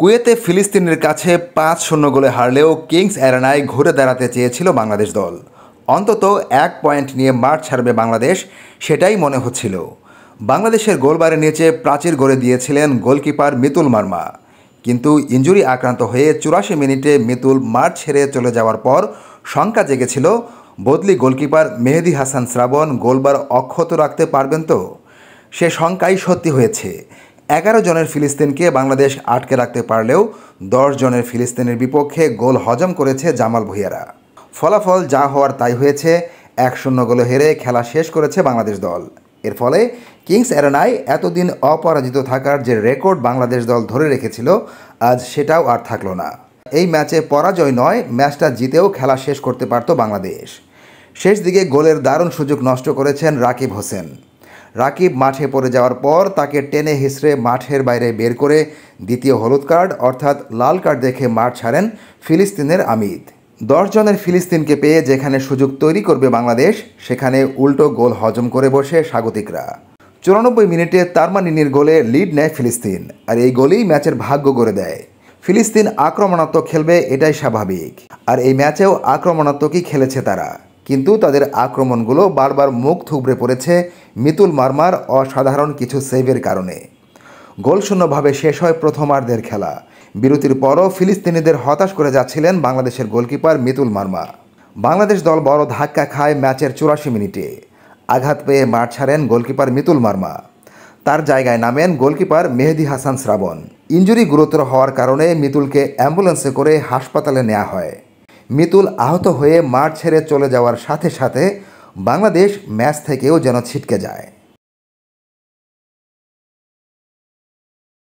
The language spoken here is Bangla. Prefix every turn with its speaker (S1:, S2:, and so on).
S1: কুয়েতে ফিলিস্তিনের কাছে পাঁচ শূন্য গোলে হারলেও কিংস অ্যারেনায় ঘুরে দাঁড়াতে চেয়েছিল বাংলাদেশ দল অন্তত এক পয়েন্ট নিয়ে মাঠ ছাড়বে বাংলাদেশ সেটাই মনে হচ্ছিল বাংলাদেশের গোলবারের নিচে প্রাচীর গড়ে দিয়েছিলেন গোলকিপার মিতুল মার্মা কিন্তু ইঞ্জুরি আক্রান্ত হয়ে চুরাশি মিনিটে মিতুল মাঠ ছেড়ে চলে যাওয়ার পর শঙ্কা জেগেছিল বদলি গোলকিপার মেহেদি হাসান শ্রাবণ গোলবার অক্ষত রাখতে পারবেন তো সে শঙ্কাই সত্যি হয়েছে এগারো জনের ফিলিস্তিনকে বাংলাদেশ আটকে রাখতে পারলেও দশ জনের ফিলিস্তিনের বিপক্ষে গোল হজম করেছে জামাল ভুইয়ারা ফলাফল যা হওয়ার তাই হয়েছে এক শূন্য গোলে হেরে খেলা শেষ করেছে বাংলাদেশ দল এর ফলে কিংস অ্যারেনায় এতদিন অপরাজিত থাকার যে রেকর্ড বাংলাদেশ দল ধরে রেখেছিল আজ সেটাও আর থাকলো না এই ম্যাচে পরাজয় নয় ম্যাচটা জিতেও খেলা শেষ করতে পারত বাংলাদেশ শেষ দিকে গোলের দারুণ সুযোগ নষ্ট করেছেন রাকিব হোসেন রাকিব মাঠে পড়ে যাওয়ার পর তাকে টেনে হিসড়ে মাঠের বাইরে বের করে দ্বিতীয় হলুদ কার্ড অর্থাৎ লাল কার্ড দেখে মাঠ ছাড়েন ফিলিস্তিনের আমিদ দশ জনের ফিলিস্তিনকে পেয়ে যেখানে সুযোগ তৈরি করবে বাংলাদেশ সেখানে উল্টো গোল হজম করে বসে স্বাগতিকরা চুরানব্বই মিনিটে তারমানিনির গোলে লিড নেয় ফিলিস্তিন আর এই গোলেই ম্যাচের ভাগ্য গড়ে দেয় ফিলিস্তিন আক্রমণাত্মক খেলবে এটাই স্বাভাবিক আর এই ম্যাচেও আক্রমণাত্মকই খেলেছে তারা কিন্তু তাদের আক্রমণগুলো বারবার মুখ থুবড়ে পড়েছে মিতুল মার্মার অসাধারণ কিছু সেভের কারণে গোলশূন্যভাবে শেষ হয় প্রথমার্ধের খেলা বিরতির পরও ফিলিস্তিনিদের হতাশ করে যাচ্ছিলেন বাংলাদেশের গোলকিপার মিতুল মার্মা বাংলাদেশ দল বড় ধাক্কা খায় ম্যাচের চুরাশি মিনিটে আঘাত পেয়ে মাঠ ছাড়েন গোলকিপার মিতুল মার্মা তার জায়গায় নামেন গোলকিপার মেহেদি হাসান শ্রাবণ ইঞ্জুরি গুরুতর হওয়ার কারণে মিতুলকে অ্যাম্বুলেন্সে করে হাসপাতালে নেওয়া হয় মিতুল আহত হয়ে মাঠ ছেড়ে চলে যাওয়ার সাথে সাথে বাংলাদেশ ম্যাচ থেকেও যেন ছিটকে যায়